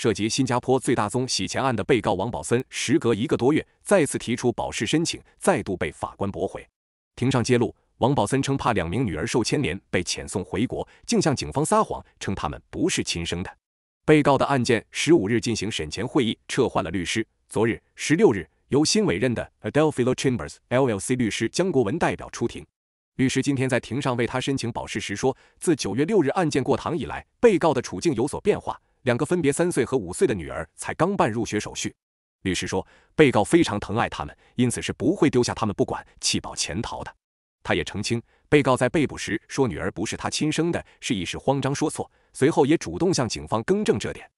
涉及新加坡最大宗洗钱案的被告王宝森，时隔一个多月再次提出保释申请，再度被法官驳回。庭上揭露，王宝森称怕两名女儿受牵连被遣送回国，竟向警方撒谎，称他们不是亲生的。被告的案件十五日进行审前会议，撤换了律师。昨日十六日，由新委任的 Adelphi e Chambers LLC 律师姜国文代表出庭。律师今天在庭上为他申请保释时说，自九月六日案件过堂以来，被告的处境有所变化。两个分别三岁和五岁的女儿才刚办入学手续，律师说，被告非常疼爱他们，因此是不会丢下他们不管弃保潜逃的。他也澄清，被告在被捕时说女儿不是他亲生的，是一时慌张说错，随后也主动向警方更正这点。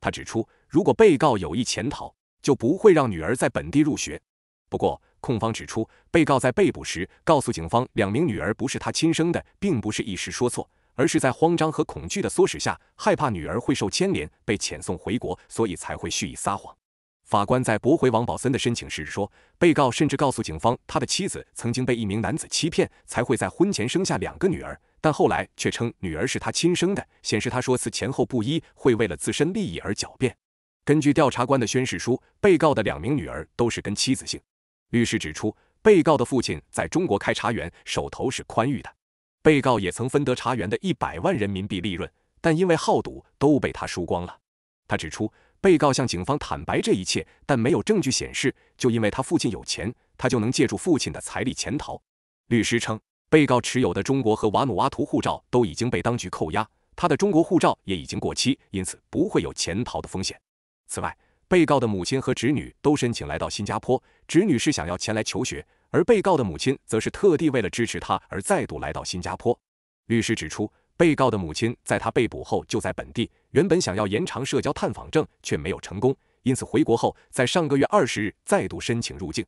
他指出，如果被告有意潜逃，就不会让女儿在本地入学。不过，控方指出，被告在被捕时告诉警方两名女儿不是他亲生的，并不是一时说错。而是在慌张和恐惧的唆使下，害怕女儿会受牵连被遣送回国，所以才会蓄意撒谎。法官在驳回王宝森的申请时说，被告甚至告诉警方，他的妻子曾经被一名男子欺骗，才会在婚前生下两个女儿，但后来却称女儿是他亲生的，显示他说辞前后不一，会为了自身利益而狡辩。根据调查官的宣誓书，被告的两名女儿都是跟妻子姓。律师指出，被告的父亲在中国开茶园，手头是宽裕的。被告也曾分得茶园的一百万人民币利润，但因为好赌，都被他输光了。他指出，被告向警方坦白这一切，但没有证据显示，就因为他父亲有钱，他就能借助父亲的财力潜逃。律师称，被告持有的中国和瓦努阿图护照都已经被当局扣押，他的中国护照也已经过期，因此不会有潜逃的风险。此外，被告的母亲和侄女都申请来到新加坡，侄女是想要前来求学，而被告的母亲则是特地为了支持他而再度来到新加坡。律师指出，被告的母亲在他被捕后就在本地，原本想要延长社交探访证，却没有成功，因此回国后在上个月二十日再度申请入境。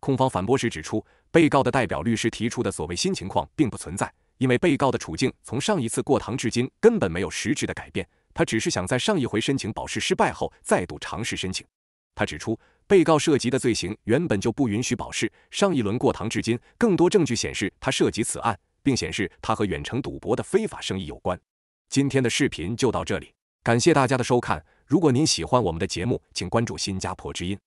控方反驳时指出，被告的代表律师提出的所谓新情况并不存在，因为被告的处境从上一次过堂至今根本没有实质的改变。他只是想在上一回申请保释失败后再度尝试申请。他指出，被告涉及的罪行原本就不允许保释。上一轮过堂至今，更多证据显示他涉及此案，并显示他和远程赌博的非法生意有关。今天的视频就到这里，感谢大家的收看。如果您喜欢我们的节目，请关注新加坡之音。